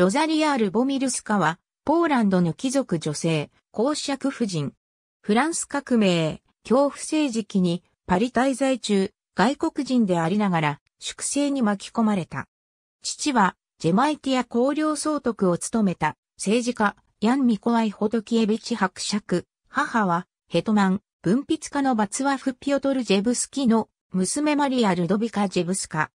ロザリアール・ボミルスカは、ポーランドの貴族女性、公爵夫人。フランス革命、恐怖政治期に、パリ滞在中、外国人でありながら、粛清に巻き込まれた。父は、ジェマイティア公領総督を務めた、政治家、ヤン・ミコワイ・ホトキエビチ伯爵。母は、ヘトマン、文筆家のバツワフ・ピオトル・ジェブスキの、娘マリア・ルドビカ・ジェブスカ。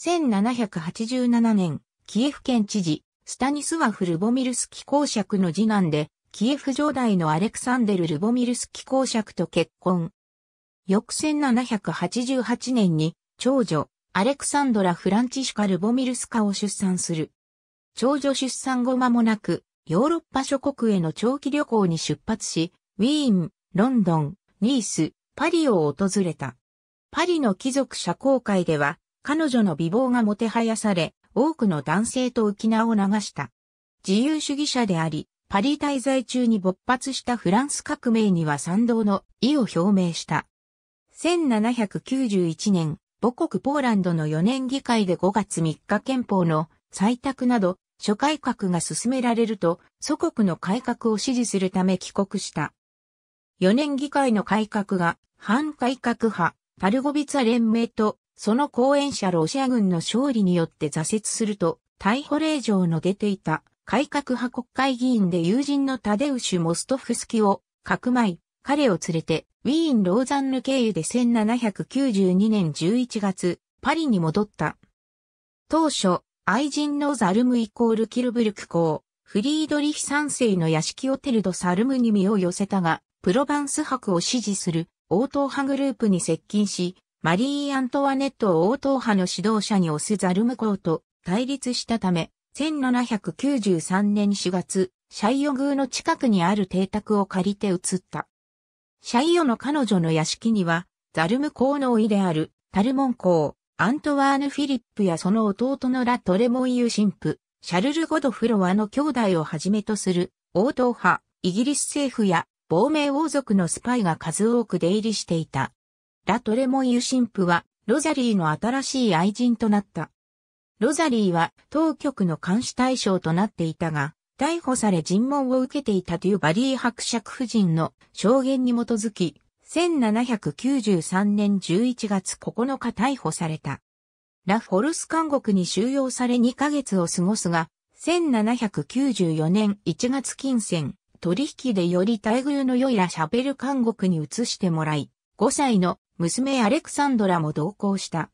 1787年、キエフ県知事、スタニスワフ・ルボミルスキ公爵の次男で、キエフ城代のアレクサンデル・ルボミルスキ公爵と結婚。翌1788年に、長女、アレクサンドラ・フランチシュカ・ルボミルスカを出産する。長女出産後間もなく、ヨーロッパ諸国への長期旅行に出発し、ウィーン、ロンドン、ニース、パリを訪れた。パリの貴族社交界では、彼女の美貌がもてはやされ、多くの男性と浮き名を流した。自由主義者であり、パリ滞在中に勃発したフランス革命には賛同の意を表明した。1791年、母国ポーランドの4年議会で5月3日憲法の採択など、諸改革が進められると、祖国の改革を支持するため帰国した。4年議会の改革が、反改革派、パルゴビツァ連盟とその後援者ロシア軍の勝利によって挫折すると、逮捕令状の出ていた改革派国会議員で友人のタデウシュ・モストフスキを、かくまい、彼を連れて、ウィーン・ローザンヌ経由で1792年11月、パリに戻った。当初、愛人のザルムイコールキルブルク公、フリードリヒ三世の屋敷オテルド・サルムに身を寄せたが、プロバンス博を支持する、応答派グループに接近し、マリー・アントワネットを王党派の指導者に推すザルム公と対立したため、1793年4月、シャイオ宮の近くにある邸宅を借りて移った。シャイオの彼女の屋敷には、ザルム公の甥である、タルモン公、アントワーヌ・フィリップやその弟のラ・トレモンユ神父、シャルル・ゴドフロワの兄弟をはじめとする、王党派、イギリス政府や、亡命王族のスパイが数多く出入りしていた。ラ・トレモイユ神父は、ロザリーの新しい愛人となった。ロザリーは当局の監視対象となっていたが、逮捕され尋問を受けていたというバリー伯爵夫人の証言に基づき、1793年11月9日逮捕された。ラフォルス監獄に収容され2ヶ月を過ごすが、1794年1月金銭、取引でより待遇の良いラシャベル監獄に移してもらい、5歳の娘アレクサンドラも同行した。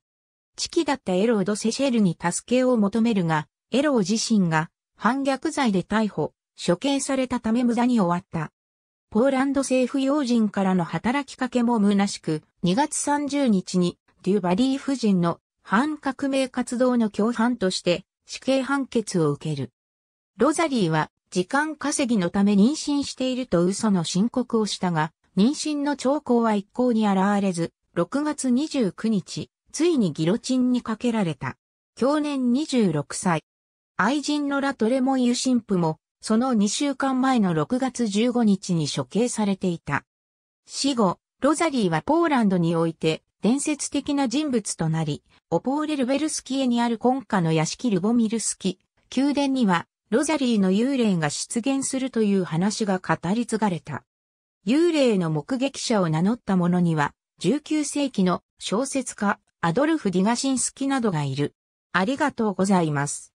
チキだったエロード・セシェルに助けを求めるが、エロー自身が反逆罪で逮捕、処刑されたため無駄に終わった。ポーランド政府要人からの働きかけも虚しく、2月30日にデュバリー夫人の反革命活動の共犯として死刑判決を受ける。ロザリーは時間稼ぎのため妊娠していると嘘の申告をしたが、妊娠の兆候は一向に現れず、6月29日、ついにギロチンにかけられた。去年26歳。愛人のラトレモイユ神父も、その2週間前の6月15日に処刑されていた。死後、ロザリーはポーランドにおいて伝説的な人物となり、オポーレ・ルベルスキエにある今家の屋敷ルボミルスキ、宮殿にはロザリーの幽霊が出現するという話が語り継がれた。幽霊の目撃者を名乗った者には、19世紀の小説家、アドルフ・ディガシンスキなどがいる。ありがとうございます。